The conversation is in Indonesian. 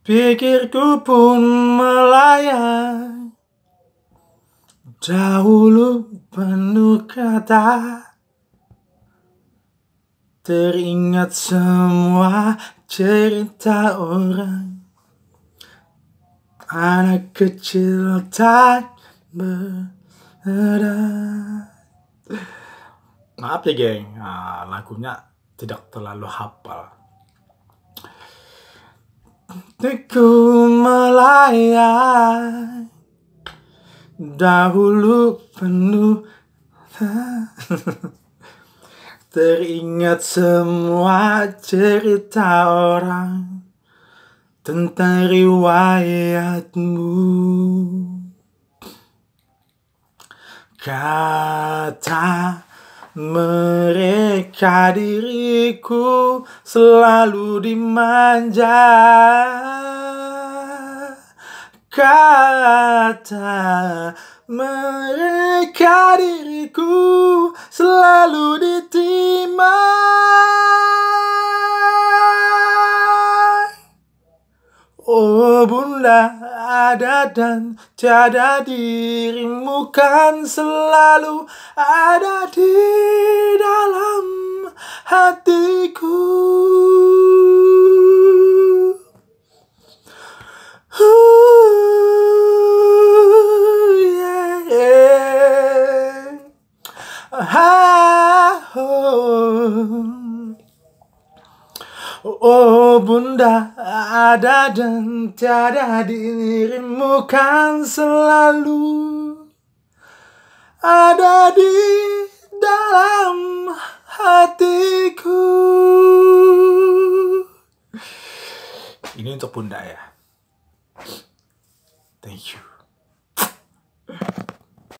Pikirku pun melayang Dahulu penuh kata Teringat semua cerita orang Anak kecil tak berat Maaf ya geng, ah, lagunya tidak terlalu hafal Hatiku melayang Dahulu penuh Teringat semua cerita orang Tentang riwayatmu Kata mereka jika diriku selalu dimanja Kata mereka diriku selalu ditimai Oh bunda ada dan tiada dirimu kan selalu ada di dalam hatiku oh. oh bunda ada dan tiada dirimu kan selalu ada di dalam hati Ini untuk bunda ya. Thank you.